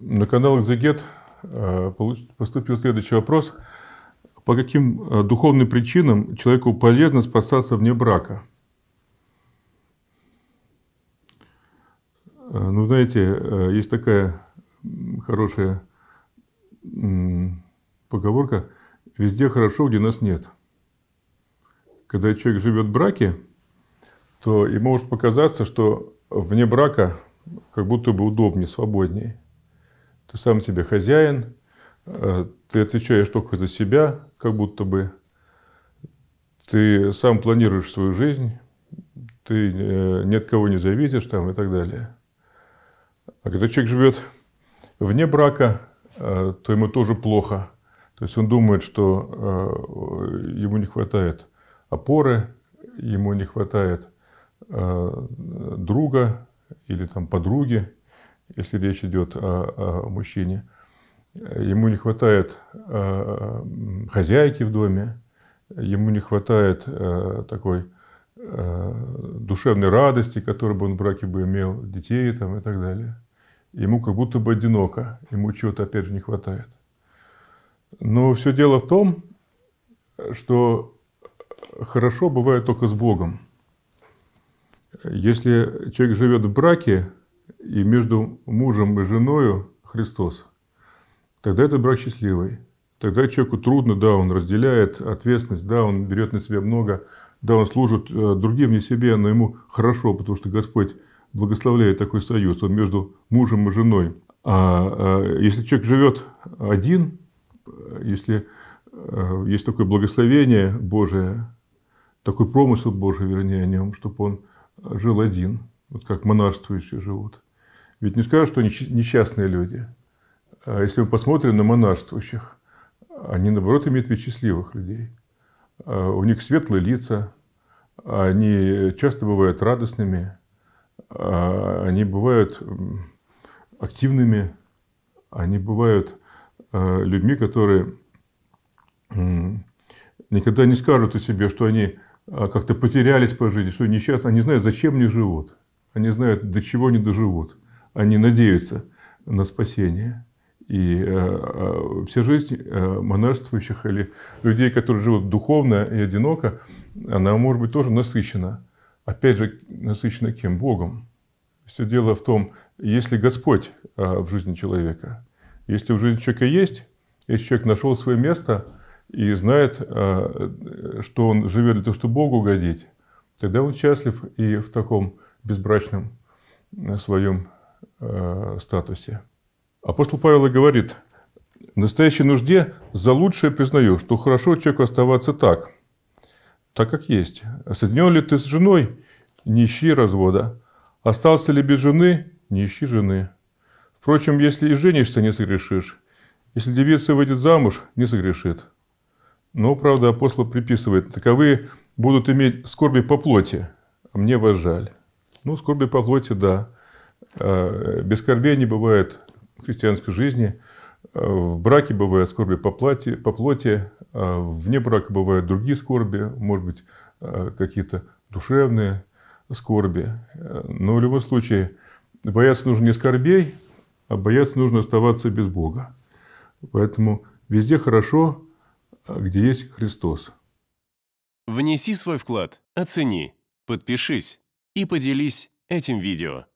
На канал Экзегет поступил следующий вопрос. По каким э, духовным причинам человеку полезно спасаться вне брака? Э, ну, знаете, э, есть такая хорошая поговорка «Везде хорошо, где нас нет». Когда человек живет в браке, то ему может показаться, что вне брака как будто бы удобнее, свободнее ты сам себе хозяин, э, ты отвечаешь только за себя, как будто бы, ты сам планируешь свою жизнь, ты э, ни от кого не зависишь там и так далее. А когда человек живет вне брака, э, то ему тоже плохо. То есть он думает, что ему не хватает опоры, ему не хватает друга или там подруги если речь идет о, о мужчине. Ему не хватает э, хозяйки в доме, ему не хватает э, такой э, душевной радости, которую бы он в браке бы имел, детей там и так далее. Ему как будто бы одиноко, ему чего-то опять же не хватает. Но все дело в том, что хорошо бывает только с Богом. Если человек живет в браке, и между мужем и женою Христос, тогда это брак счастливый. Тогда человеку трудно, да, он разделяет ответственность, да, он берет на себя много, да, он служит э, другим не себе, но ему хорошо, потому что Господь благословляет такой союз, он между мужем и женой. А, э, если человек живет один, э, если есть такое благословение Божие, такой промысел Божий, вернее, о нем, чтобы он жил один, вот как монашествующие живут – ведь не скажешь, что несчастные люди. А если мы посмотрим на монарствующих, они, наоборот, имеют вид счастливых людей. А у них светлые лица, а они часто бывают радостными, они бывают активными, они бывают людьми, которые никогда не скажут о себе, что они как-то потерялись по жизни, что несчастны, они знают, зачем они живут, они знают, до чего они доживут они надеются на спасение. И э, э, вся жизнь э, монашествующих или людей, которые живут духовно и одиноко, она может быть тоже насыщена. Опять же, насыщена кем? Богом. Все дело в том, если Господь э, в жизни человека, если в жизни человека есть, если человек нашел свое место и знает, э, что он живет для того, чтобы Богу угодить, тогда он счастлив и в таком безбрачном э, своем э, статусе. Апостол Павел и говорит, в настоящей нужде за лучшее признаю, что хорошо человеку оставаться так, так как есть. Соединен ли ты с женой, не ищи развода. Остался ли без жены, не ищи жены. Впрочем, если и женишься, не согрешишь. Если девица выйдет замуж, не согрешит. Но, правда, апостол приписывает, таковые будут иметь скорби по плоти, а мне вас жаль. Ну, скорби по плоти, да. Э, без скорбей не бывает в христианской жизни. Э, в браке бывают скорби по, плоти, по плоти, а вне брака бывают другие скорби, может быть, э, какие-то душевные скорби. Но в любом случае, бояться нужно не скорбей, а бояться нужно оставаться без Бога. Поэтому везде хорошо, а где есть Христос. Внеси свой вклад, оцени, подпишись и поделись этим видео.